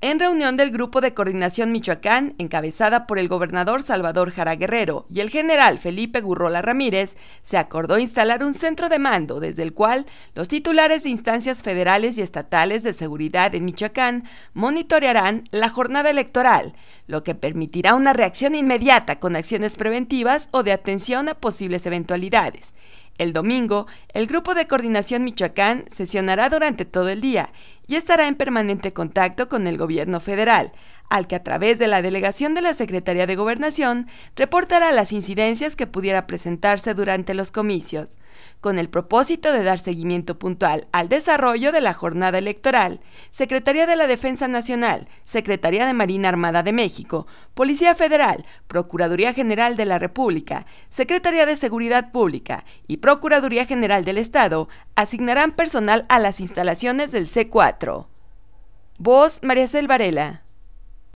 En reunión del Grupo de Coordinación Michoacán, encabezada por el gobernador Salvador Jara Guerrero y el general Felipe Gurrola Ramírez, se acordó instalar un centro de mando desde el cual los titulares de instancias federales y estatales de seguridad en Michoacán monitorearán la jornada electoral, lo que permitirá una reacción inmediata con acciones preventivas o de atención a posibles eventualidades. El domingo, el Grupo de Coordinación Michoacán sesionará durante todo el día y estará en permanente contacto con el gobierno federal, al que a través de la delegación de la Secretaría de Gobernación reportará las incidencias que pudiera presentarse durante los comicios, con el propósito de dar seguimiento puntual al desarrollo de la jornada electoral. Secretaría de la Defensa Nacional, Secretaría de Marina Armada de México, Policía Federal, Procuraduría General de la República, Secretaría de Seguridad Pública y Procuraduría General del Estado asignarán personal a las instalaciones del C4. Voz María Cel